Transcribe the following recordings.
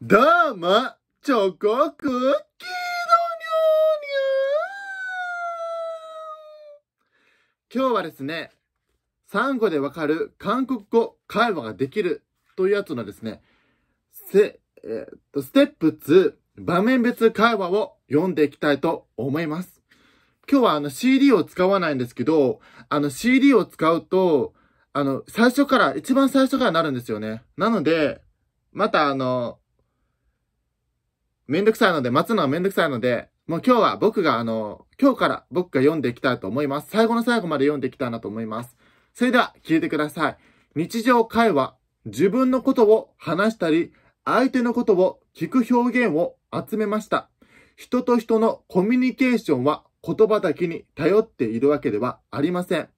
どうも、チョコクッキーのにょーー今日はですね、産語でわかる韓国語会話ができるというやつのですね、せ、えっと、ステップ2場面別会話を読んでいきたいと思います。今日はあの CD を使わないんですけど、あの CD を使うと、あの、最初から、一番最初からなるんですよね。なので、またあの、めんどくさいので、待つのはめんどくさいので、もう今日は僕があの、今日から僕が読んでいきたいと思います。最後の最後まで読んでいきたいなと思います。それでは聞いてください。日常会話、自分のことを話したり、相手のことを聞く表現を集めました。人と人のコミュニケーションは言葉だけに頼っているわけではありません。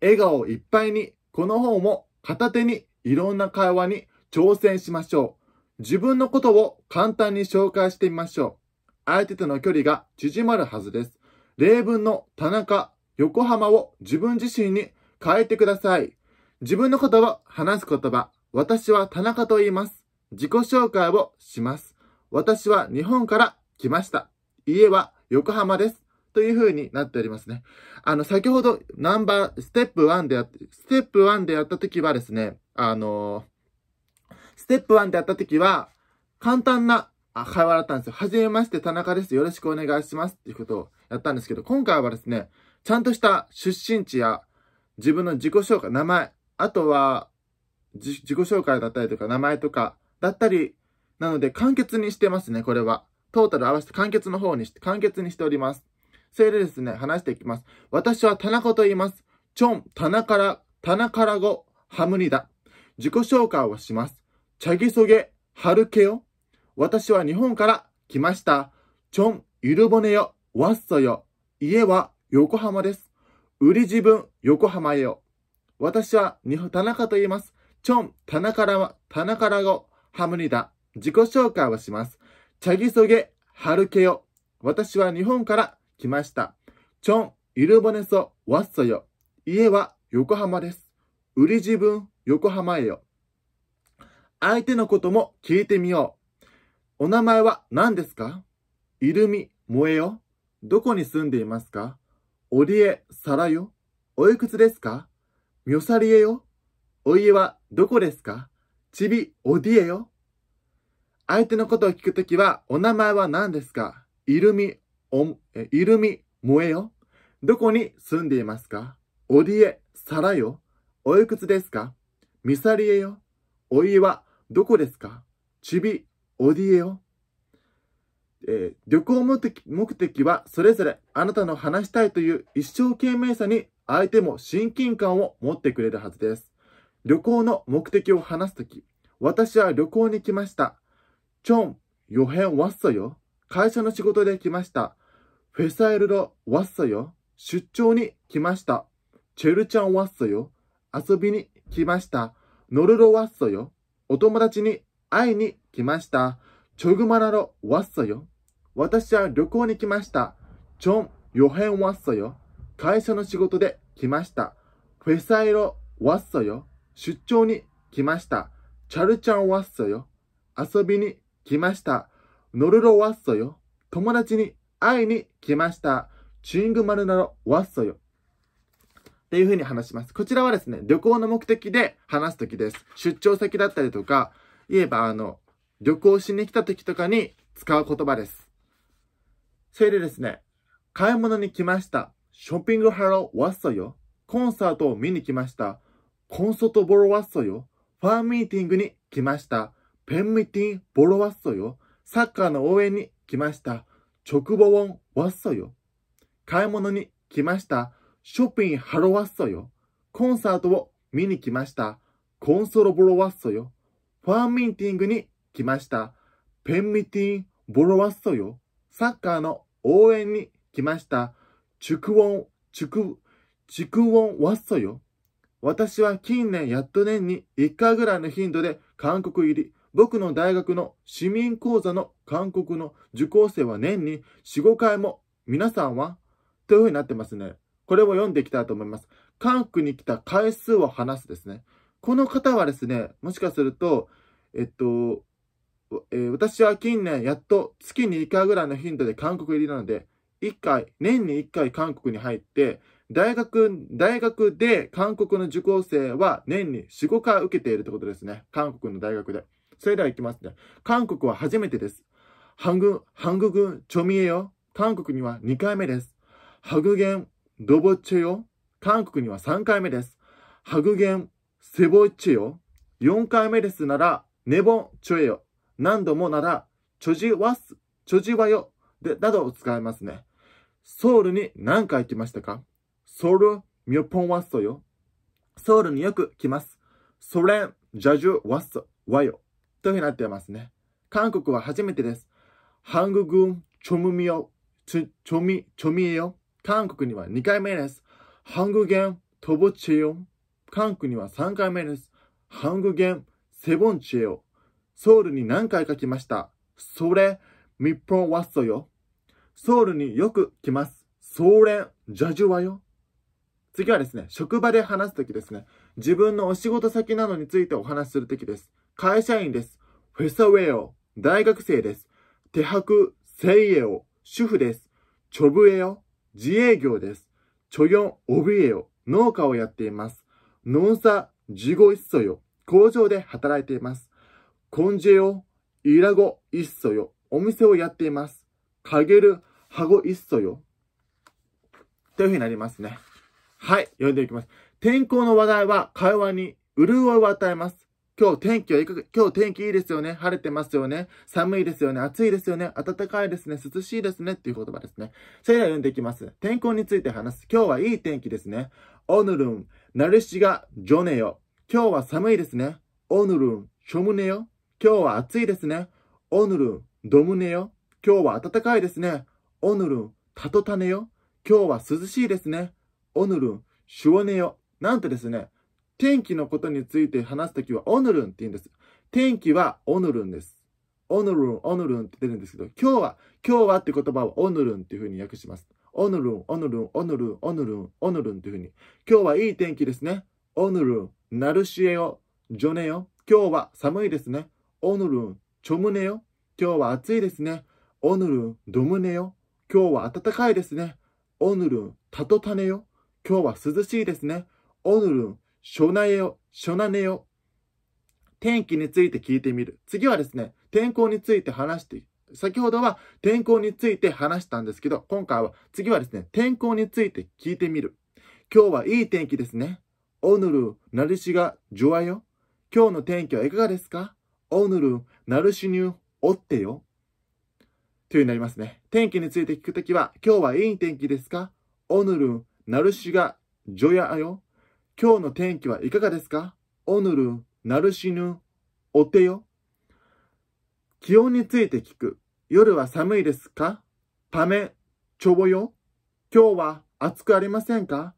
笑顔いっぱいに、この本を片手にいろんな会話に挑戦しましょう。自分のことを簡単に紹介してみましょう。相手との距離が縮まるはずです。例文の田中、横浜を自分自身に変えてください。自分のことを話す言葉。私は田中と言います。自己紹介をします。私は日本から来ました。家は横浜です。という風になっておりますね。あの、先ほどナンバー、ステップ1でやって、ステップ1でやった時はですね、あのーステップ1でやった時は、簡単な会話だったんですよ。はじめまして、田中です。よろしくお願いします。っていうことをやったんですけど、今回はですね、ちゃんとした出身地や自分の自己紹介、名前、あとは自己紹介だったりとか、名前とかだったり、なので簡潔にしてますね、これは。トータル合わせて簡潔の方にして、簡潔にしております。それでですね、話していきます。私は田中と言います。チョン、田中ら、田中ら語、ハムニダ。自己紹介をします。チャギソゲ、ハルケよ。私は日本から来ました。ちょん、イるぼねよ、わっそよ。家は横浜です。売り自分、横浜へよ。私は日本、田中と言います。ちょん、田中らは、田中らご、ハムニだ。自己紹介をします。チャギソゲ、ハルケよ。私は日本から来ました。ちょん、イるぼねそ、わっそよ。家は横浜です。売り自分、横浜へよ。相手のことも聞いてみよう。お名前は何ですかイルミ、萌えよ。どこに住んでいますかおりえ、さらよ。おいくつですかみょさりえよ。お家はどこですかちび、おりえよ。相手のことを聞くときは、お名前は何ですかイルミ、お、え、イルミ、萌えよ。どこに住んでいますかおりえ、さらよ。おいくつですかみさりえよ。お家はどこですかチビ、オディエオ。えー、旅行目的はそれぞれあなたの話したいという一生懸命さに相手も親近感を持ってくれるはずです。旅行の目的を話すとき、私は旅行に来ました。ちょん、予へんわっさよ。会社の仕事で来ました。フェサエルロわっさよ。出張に来ました。チェルちゃんわっソよ。遊びに来ました。ノルロワッソよ。お友達に会いに来ました。ちょぐまなろわっそよ。私は旅行に来ました。ちょん、よへんわっそよ。会社の仕事で来ました。フェサイロわっそよ。出張に来ました。チャルちゃんわっそよ。遊びに来ました。ノルロわっそよ。友達に会いに来ました。チングマルナロわっそよ。っていうふうに話します。こちらはですね、旅行の目的で話すときです。出張先だったりとか、言えばあの、旅行しに来た時とかに使う言葉です。それでですね、買い物に来ました。ショッピングハローワッソよ。コンサートを見に来ました。コンソートボロワッソよ。ファンミーティングに来ました。ペンミーティンボロワッソよ。サッカーの応援に来ました。直ボウンワッソよ。買い物に来ました。ショッピンハロワッソよ。コンサートを見に来ました。コンソロボロワッソよ。ファンミーティングに来ました。ペンミティンボロワッソよ。サッカーの応援に来ました。チュクウォン、チュク、チクウォンワッソよ。私は近年やっと年に1回ぐらいの頻度で韓国入り、僕の大学の市民講座の韓国の受講生は年に4、5回も、皆さんはというふうになってますね。これを読んでいきたいと思います。韓国に来た回数を話すですね。この方はですね、もしかすると、えっと、えー、私は近年やっと月2回ぐらいの頻度で韓国入りなので、1回、年に1回韓国に入って、大学、大学で韓国の受講生は年に4、5回受けているってことですね。韓国の大学で。それでは行きますね。韓国は初めてです。韓国、韓国、ちょみえよ。韓国には2回目です。ハグゲン、ドボチェヨ、韓国には3回目です。白言、セボチェヨ、4回目ですなら、ネボンチョエヨ、何度もなら、チョジワス、チョジワヨ、で、などを使いますね。ソウルに何回来ましたかソウル、ミョポンワッソよ。ソウルによく来ます。ソレン、ジャジュワッソ、ワヨ。というふうになってますね。韓国は初めてです。ハンググン、チョムミヨ、チョミ、チョミエヨ。韓国には2回目です。ハン韓国言、とぼちよ。韓国には3回目です。ハングゲン、セボンチェヨ。ソウルに何回か来ました。それ、日本ッソよ。ソウルによく来ます。ソーレン、ジャジュワよ。次はですね、職場で話すときですね。自分のお仕事先などについてお話しするときです。会社員です。フェサウェヨ。大学生です。手白、セイエオ。主婦です。チョブエヨ。自営業です。チョオブエ農家をやっています。農作、事後一イよ、工場で働いています。コンジェオ・イラゴ・イお店をやっています。かげる・ハゴ・一ッよ。というふうになりますね。はい、読んでいきます。天候の話題は会話に潤いを与えます。今日天気はいか今日天気いいですよね。晴れてますよね。寒いですよね。暑いですよね。暖かいですね。涼しいですね。っていう言葉ですね。それでは読んでいきます。天候について話す。今日はいい天気ですね。オヌルン、ナルシがジョネよ。今日は寒いですね。オヌルン、ショムネよ。今日は暑いですね。オヌルン、ドムネよ。今日は暖かいですね。オヌルン、タトタネよ。今日は涼しいですね。オヌルン、シュオネよ。なんとですね、天気のことについて話すときは、オヌルンって言うんです。天気はオヌルンです。オヌルン、オヌルンって出るんですけど、今日は、今日はって言葉をオヌルンっていうふうに訳します。オヌルン、オヌルン、オヌルン、オヌルン、オヌルンっていうふうに。今日はいい天気ですね。オヌルン、ナルシエよ、ジョネよ。今日は寒いですね。オヌルン、チョムネよ。今日は暑いですね。オヌルン、ドムネよ。今日は暖かいですね。オヌルン、タトタネよ。今日は涼しいですね。オヌルン、しょなえよ、しょなねよ。天気について聞いてみる。次はですね、天候について話して先ほどは天候について話したんですけど、今回は、次はですね、天候について聞いてみる。今日はいい天気ですね。おぬる、なるしが、じょわよ。今日の天気はいかがですかおぬる、なるしにゅ、おってよ。というになりますね。天気について聞くときは、今日はいい天気ですかおぬる、なるしが、じょやよ。今日の天気はいかがですかおぬる、なるしぬ、おてよ。気温について聞く。夜は寒いですかため、ちょぼよ。今日は暑くありませんか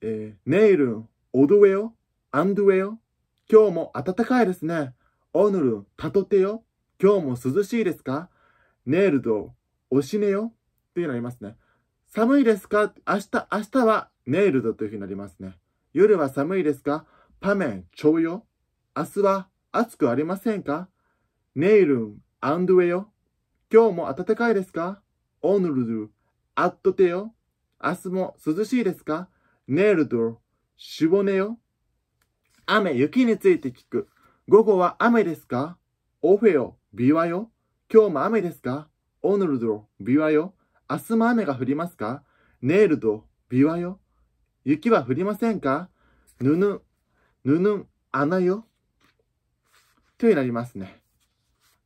えー、ネイル、おどえよ、アンドえよ。今日も暖かいですね。おぬる、たとてよ。今日も涼しいですかネイルド、おしねよ。っていうのありますね。寒いですか明日、明日はネイルドというふうになりますね。夜は寒いですかパメン、ちょうよ。明日は暑くありませんかネイルン、アンドウェよ。今日も暖かいですかオヌルドゥ、アットテよ。明日も涼しいですかネイルド、シュボネよ。雨、雪について聞く。午後は雨ですかオフェよ、ビワよ。今日も雨ですかオヌルド、ビワよ。明日も雨が降りますかネイルド、ビワよ。雪は降りませんかぬぬぬぬ穴よ。というなりますね。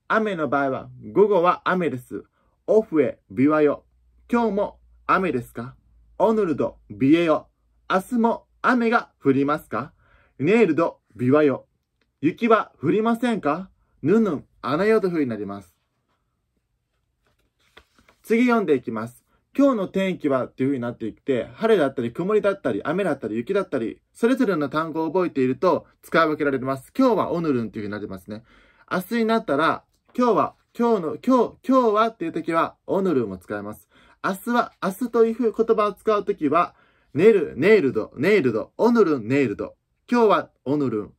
雨の場合は、午後は雨です。オフへ、ビワよ。今日も雨ですかオヌルド、ビエよ。明日も雨が降りますかネイルド、ビワよ。雪は降りませんかぬぬ穴よというふうになります。次読んでいきます。今日の天気はっていう風になっていって、晴れだったり曇りだったり雨だったり雪だったり、それぞれの単語を覚えていると使い分けられます。今日はおぬるんっていう風になってますね。明日になったら、今日は、今日の、今日、今日はっていう時はおぬるんを使います。明日は、明日という言葉を使う時は、ネル、ネイルド、ネイルド、おぬるん、ネイルド。今日はおぬるん。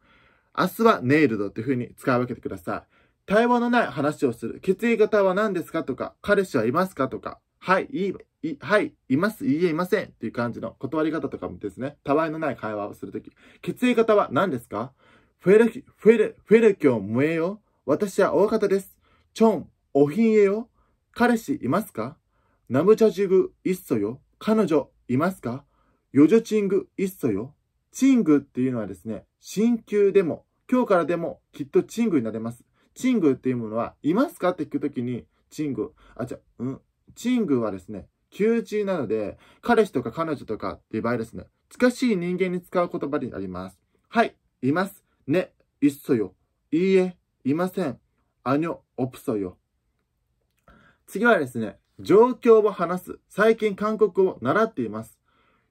明日はネイルドっていう風に使い分けてください。対話のない話をする。決意型は何ですかとか、彼氏はいますかとか、はい、いい、いはい、います、いいえ、いませんっていう感じの断り方とかもですね、たわいのない会話をするとき。血液型は何ですかフェル、フェル、フェルキョン、ムエよ。私は大方です。チョン、おひんえよ。彼氏いますかナムチャジグ、いっそよ。彼女いますかヨジョチング、いっそよ。チングっていうのはですね、新旧でも、今日からでもきっとチングになれます。チングっていうものは、いますかって聞くときに、チング、あ、じゃ、うん、チングはですね、宮中なので、彼氏とか彼女とかっていう場合ですね、近しい人間に使う言葉になります。はい、います。ね、いっそよ。いいえ、いません。あにょ、おぷそよ。次はですね、状況を話す。最近韓国語を習っています。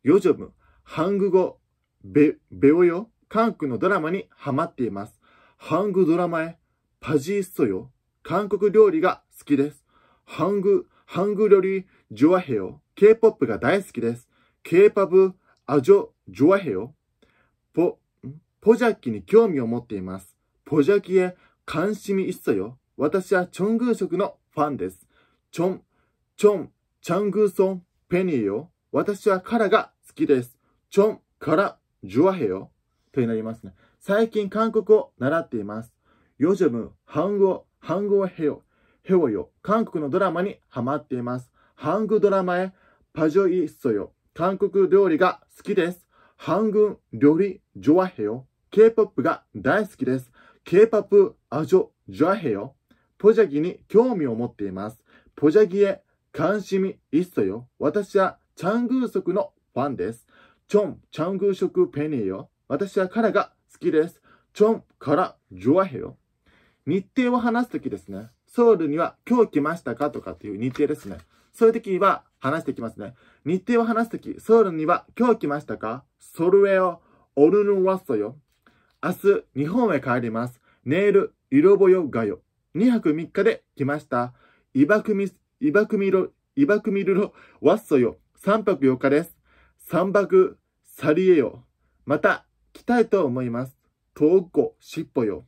ヨジョム、ハング語、べ、べおよ。韓国のドラマにハマっています。ハングドラマへ、パジーっそよ。韓国料理が好きです。ハング、ハングルリりジョアヘヨ、K-POP が大好きです。K-POP、アジョ、ジョアヘヨ、ポ、ポジャッキに興味を持っています。ポジャッキへ関心一そよ。私はチョングー食のファンです。チョン、チョン、チャングーソン、ペニーよ。私はカラが好きです。チョン、カラ、ジュアヘヨ。となりますね。最近韓国を習っています。ヨジョム、ハンゴ、ハンゴヘヨ。ヘオよ、韓国のドラマにハマっています。ハングドラマへ、パジョイッソよ、韓国料理が好きです。ハング料理ジョアヘヨ、K-POP が大好きです。K-POP アジョジョアヘヨ、ポジャギに興味を持っています。ポジャギへ、関心いっそよ。私はチャングーソクのファンです。チョン、チャングーソクペニーよ。私は彼が好きです。チョンからジョアヘヨ。日程を話すときですね。ソウルには今日来ましたかとかっていう日程ですね。そういう時は話してきますね。日程を話す時、ソウルには今日来ましたかソルウェオルヌワッソよ。明日、日本へ帰ります。ネイル、イロボヨガヨ。2泊3日で来ました。イバクミ、イバクミロ、イバクミルロ、ワッソよ。3泊4日です。3泊、サリエよ。また、来たいと思います。トーコ、シッポよ。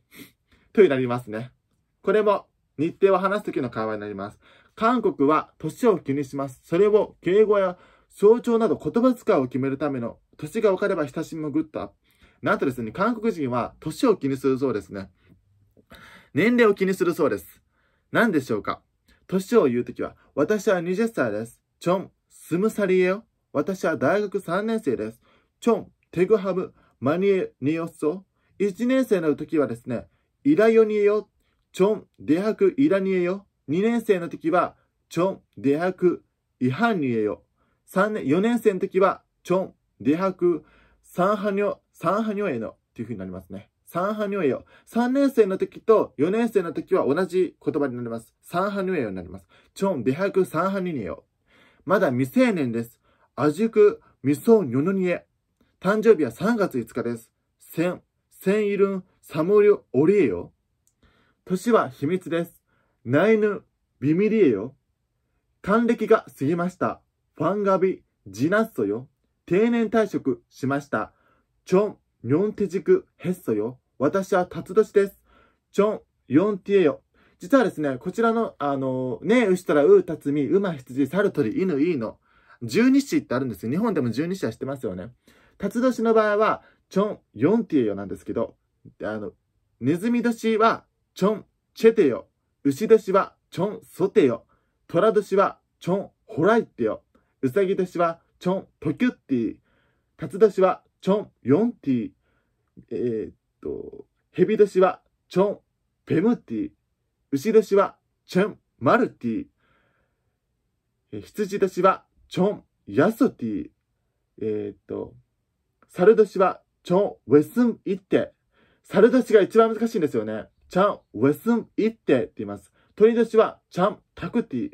となりますね。これも日程を話す時の会話になります。韓国は年を気にします。それを敬語や象徴など言葉遣いを決めるための年が分かれば親しみもグッとアップ。なんとですね、韓国人は年を気にするそうですね。年齢を気にするそうです。何でしょうか年を言うときは、私は20歳です。チョン、スムサリエよ。私は大学3年生です。チョン、テグハブ、マニエニオソ。1年生の時はですね、イラヨニエよチョンデハクイラニエよ。2年生の時は、チョンデハク違反ニエよ。三年、4年生の時は、チョン、デハク、サンハニョ、サンハニョエの、というふうになりますね。サンハニョエよ。3年生の時と4年生の時は同じ言葉になります。サンハニョエよになります。チョン、デハク、サンハニョエよ。まだ未成年です。アジュク、ミソン、ニョノニエ。誕生日は3月5日です。セン、センイルン、サムリオ、オリエよ。年は秘密です。ナイヌ、ビミリエよ。還暦が過ぎました。ファンガビ、ジナッソよ。定年退職しました。チョン、ニョンテジク、ヘッソよ。私は辰年です。チョン、ヨンティエよ。実はですね、こちらの、あの、ねえ、うしたら、う、たつみ、うま、ひつじ、さるとり、いぬ、いいの。十二支ってあるんですよ。日本でも十二支はしてますよね。辰年の場合は、チョン、ヨンティエよなんですけど、あの、ネズミ年は、チョンチェテよ。牛年はチョンソテよ。虎年はチョンホライテよ。うさぎ年はチョントキュッティ。カツ年はチョンヨンティ。えー、っと、ヘビ年はチョンペムティ。牛年はチョンマルティ。羊年はチョンヤソティ。えー、っと、猿年はチョンウェスンイッテ。猿年が一番難しいんですよね。ちゃん、ウェスン、いってって言います。鳥年は、ちゃん、タクティ。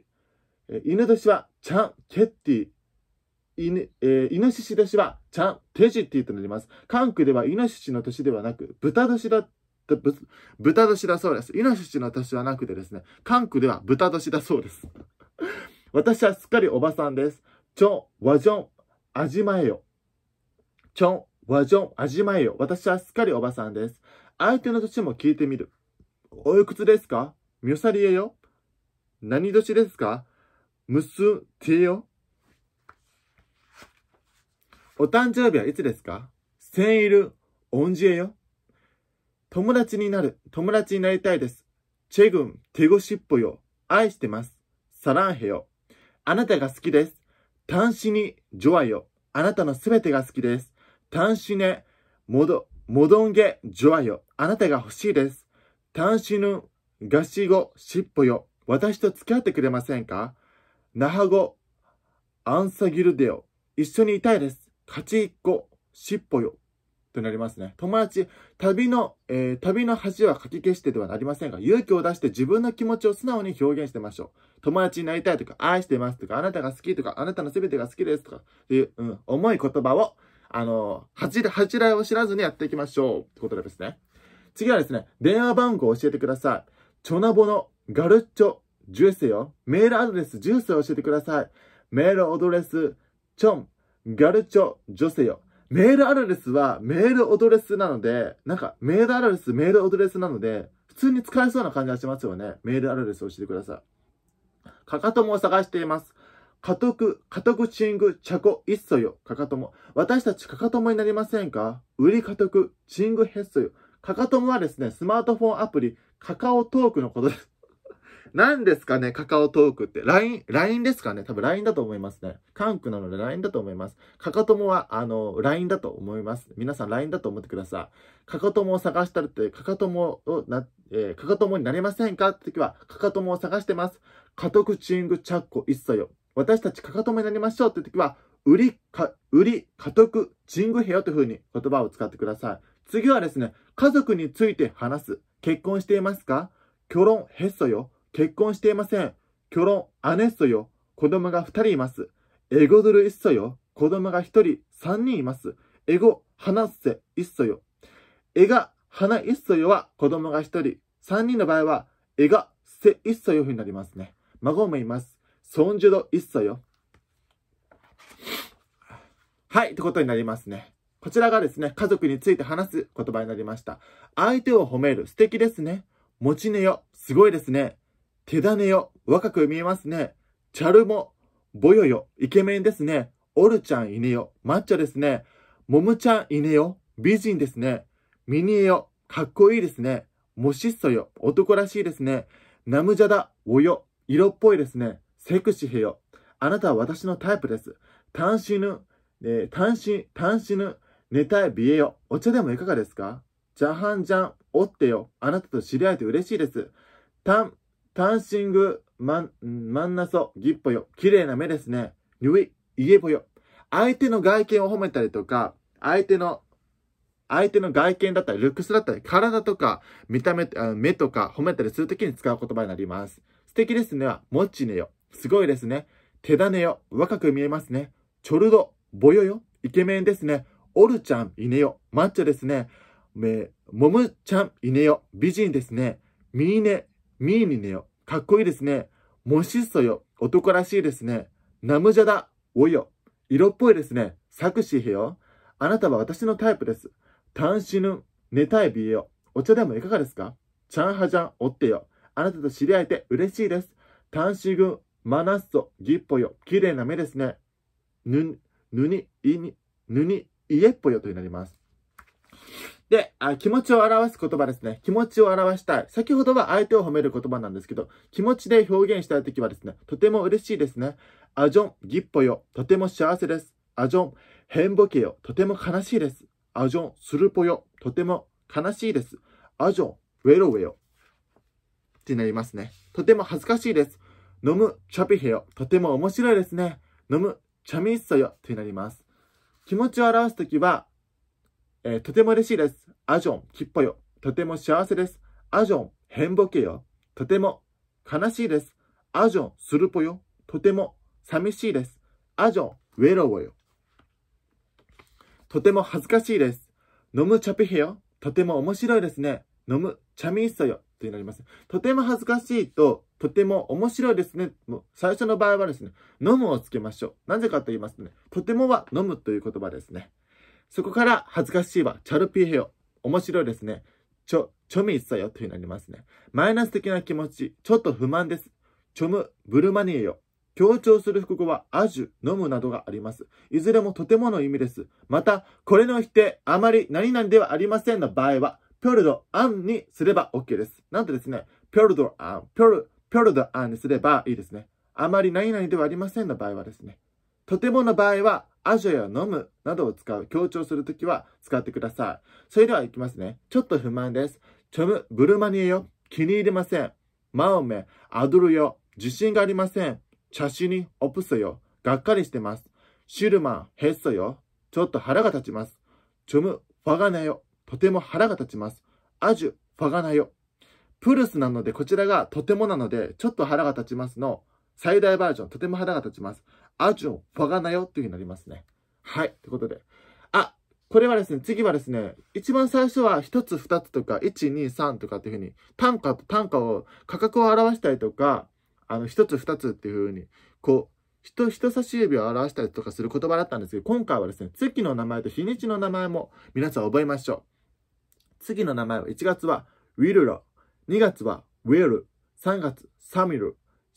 犬年は、ちゃん、ケッティ。犬、えー、イノシ年は、ちゃん、テジティとなります。韓国では、犬ノしの年ではなく、豚年だ、ぶ豚年だそうです。犬ノししの年はなくてですね、韓国では豚年だそうです。私はすっかりおばさんです。ちょん、わじょん、味前よ。ちょん、わじょん、味前よ。私はすっかりおばさんです。相手の年も聞いてみる。おいくつですかみょさりえよ。何年ですかむすてよ。お誕生日はいつですかせんいる、おんじえよ。友達になる、友達になりたいです。チェグン、テゴシッポよ。愛してます。サランヘよ。あなたが好きです。単子に、ジョアよ。あなたのすべてが好きです。単子ね、もど、もどんげ、ジョアよ。あなたが欲しいです。単身の合詞語、しっぽよ。私と付き合ってくれませんか那覇語、アンサギルデオ。一緒にいたいです。勝ちっ子、しっぽよ。となりますね。友達、旅の、えー、旅の恥はかき消してではなりませんが、勇気を出して自分の気持ちを素直に表現してましょう。友達になりたいとか、愛してますとか、あなたが好きとか、あなたの全てが好きですとか、っていう、うん、重い言葉を、あのー、恥じら、恥じらいを知らずにやっていきましょう。ってことですね。次はですね、電話番号を教えてください。チョナボのガルッチョ、ジュエセよ。メールアドレス、ジュースを教えてください。メールアドレス、チョン、ガルチョ、ジョセよ。メールアドレスはメールアドレスなので、なんかメールアドレス、メールアドレスなので、普通に使えそうな感じがしますよね。メールアドレスを教えてください。かかともを探しています。家督、家督チング、チャコ、いっそよ、かかとも。私たちかかともになりませんか売り家督、チングヘッソよ。カカトもはですね、スマートフォンアプリ、カカオトークのことです。何ですかねカカオトークって。LINE、LINE ですかね多分 LINE だと思いますね。韓国なので LINE だと思います。かかともは、あの、LINE だと思います。皆さん LINE だと思ってください。かかともを探したらって、かかともをな、えー、かかともになれませんかって時は、かかともを探してます。家督チングチャッコ一切よ。私たちかかともになりましょうって時は、売り、か、売り、家督、チングヘよという風に言葉を使ってください。次はですね、家族について話す。結婚していますか결혼했そよ。結婚していません。결혼안했어よ。子供が2人います。エゴドルっそよ。子供が1人、3人います。エゴ、話せ、いっそよ。えが、花いっそよは子供が1人。3人の場合は、えが、せ、いっそよになりますね。孫もいます。ソンジュド、いっそよ。はい、ってことになりますね。こちらがですね、家族について話す言葉になりました。相手を褒める。素敵ですね。持ち根よ。すごいですね。手だねよ。若く見えますね。チャルも。ボヨヨ、イケメンですね。オルちゃんネよ。マッチョですね。モムちゃんネよ。美人ですね。ミニエよ。かっこいいですね。モシッソよ。男らしいですね。ナムジャダ、およ。色っぽいですね。セクシーへよ。あなたは私のタイプです。単身ぬ。えー、単身、単身ぬ。寝たいビエよ。お茶でもいかがですかジャハンジャン、おってよ。あなたと知り合えて嬉しいです。タン、タンシング、まん、まんなそ、ギッポよ。綺麗な目ですね。ニい、いイエよ。相手の外見を褒めたりとか、相手の、相手の外見だったり、ルックスだったり、体とか、見た目、目とか褒めたりするときに使う言葉になります。素敵ですねは、もっちねよ。すごいですね。手だねよ。若く見えますね。チョルド、ぼよよ。イケメンですね。おるちゃんいねよ、まっちゃですね。め、もむちゃんいねよ、美人ですね。みーね、みーにねよ、かっこいいですね。もしっそよ、男らしいですね。なむじゃだ、およ。色っぽいですね。さくしへよ。あなたは私のタイプです。んしぬ、寝たいびえよ。お茶でもいかがですかちゃんはじゃん、おってよ。あなたと知り合えて嬉しいです。単ぐん、まなっそ、ぎっぽよ。綺麗な目ですね。ぬ、ぬに、いに、ぬに、家っぽよとなります。であ、気持ちを表す言葉ですね。気持ちを表したい。先ほどは相手を褒める言葉なんですけど、気持ちで表現したいときはですね、とても嬉しいですね。アジョン、ギッポよ。とても幸せです。アジョン、ンボケよ。とても悲しいです。アジョン、スルポよ。とても悲しいです。アジョン、ウェロウェよ。ってなりますね。とても恥ずかしいです。飲む、チャピヘよ。とても面白いですね。飲む、チャミッソよ。ってなります。気持ちを表すときは、えー、とても嬉しいです。アジョン、きっぽよ。とても幸せです。アジョン、変ぼけよ。とても悲しいです。アジョン、するぽよ。とても寂しいです。アジョン、ウェロウよ。とても恥ずかしいです。飲むチャピヘよ。とても面白いですね。飲むチャミーッソよ。となります。とても恥ずかしいと、とても面白いですね。最初の場合はですね、飲むをつけましょう。なぜかと言いますとね、とてもは飲むという言葉ですね。そこから恥ずかしいはチャルピーヘヨ。面白いですね。ちょ、ちょみいっさよといううになりますね。マイナス的な気持ち、ちょっと不満です。ちょむ、ブルマニエよ。強調する複語は、アジュ、飲むなどがあります。いずれもとてもの意味です。また、これの否定、あまり何々ではありませんの場合は、ピョルド、アンにすれば OK です。なんとですね、ピョルド、アン、ピョル、ピョルドアンにすればいいですね。あまり何々ではありませんの場合はですね。とてもの場合は、アジョや飲むなどを使う、強調するときは使ってください。それではいきますね。ちょっと不満です。ちょむ、ブルマニエよ。気に入りません。マオメ、アドルよ。自信がありません。茶師に、オプソよ。がっかりしてます。シルマン、ヘッソよ。ちょっと腹が立ちます。ちょむ、ファガナよ。とても腹が立ちます。アジュ、ファガナよ。プルスなので、こちらがとてもなので、ちょっと腹が立ちますの、最大バージョン、とても腹が立ちます。アジョン、ファガナよっていうふうになりますね。はい。ということで。あ、これはですね、次はですね、一番最初は1つ、2つとか、1、2、3とかっていうふうに、単価と単価を、価格を表したりとか、あの、1つ、2つっていうふうに、こう、人、人差し指を表したりとかする言葉だったんですけど、今回はですね、月の名前と日にちの名前も皆さん覚えましょう。次の名前は、1月は、ウィルロ、2月は will、3月 samil、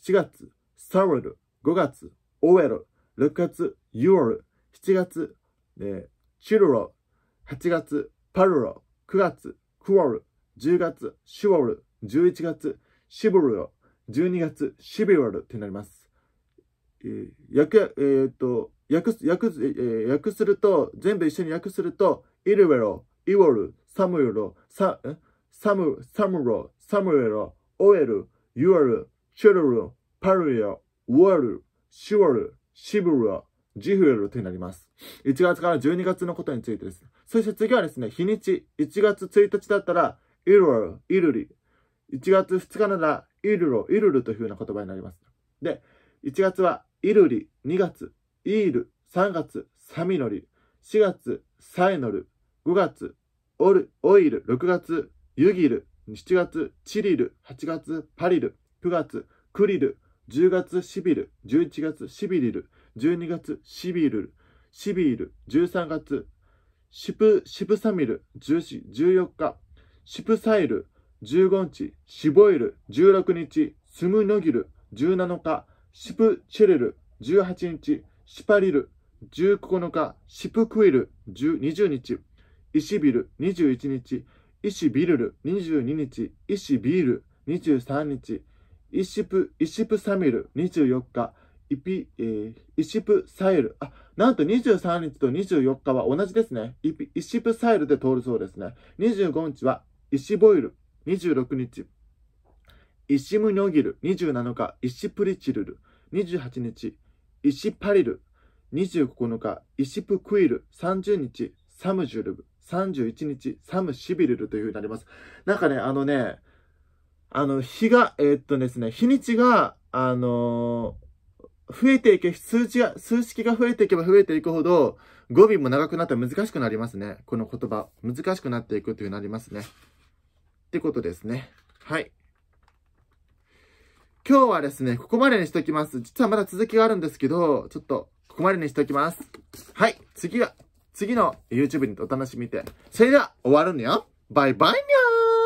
4月 s a r l 5月 oel、6月 uol、7月、チル c h i r o 8月 parro、9月 quol、10月 shuol、11月 shibro、12月 shibirol ってなります。えー、訳、えー、っと、訳す、訳す、えー、訳すると、全部一緒に訳すると、イルウェロ、イウォル、サムユロ、サ、サム、サムロ、サムエロ、オエル、ユアル、チュルル、パルエウォル、シュワル、シブルジフエルとなります。1月から12月のことについてです。そして次はですね、日にち、1月1日だったら、イルル、イルリ。1月2日なら、イルロ、イルルというような言葉になります。で、1月は、イルリ、2月、イール、3月、サミノリ、4月、サイノル、5月、オル、オイル、6月、ユギル、7月、チリル、8月、パリル、9月、クリル、10月、シビル、11月、シビリル、12月、シビル、シビール、13月、シプ、シプサミル、14日、シプサイル、15日、シボイル、16日、スムノギル、17日、シプチェレル、18日、シパリル、19日、シプクイル、20日、イシビル、21日、イシビルル、22日、イシビール、23日、イシプ、イシプサミル、24日、イピ、えー、イシプサイル。あ、なんと23日と24日は同じですね。イピ、イシプサイルで通るそうですね。25日は、イシボイル、26日、イシムニョギル、27日、イシプリチルル、28日、イシパリル、29日、イシプクイル、30日、サムジュルブ。31日、サム・シビルルという風になります。なんかね、あのね、あの、日が、えー、っとですね、日にちが、あのー、増えていけ、数値が、数式が増えていけば増えていくほど、語尾も長くなって難しくなりますね。この言葉。難しくなっていくという風になりますね。ってことですね。はい。今日はですね、ここまでにしておきます。実はまだ続きがあるんですけど、ちょっと、ここまでにしておきます。はい、次は、次の YouTube にお楽しみで。それでは、終わるのよ。バイバイにゃー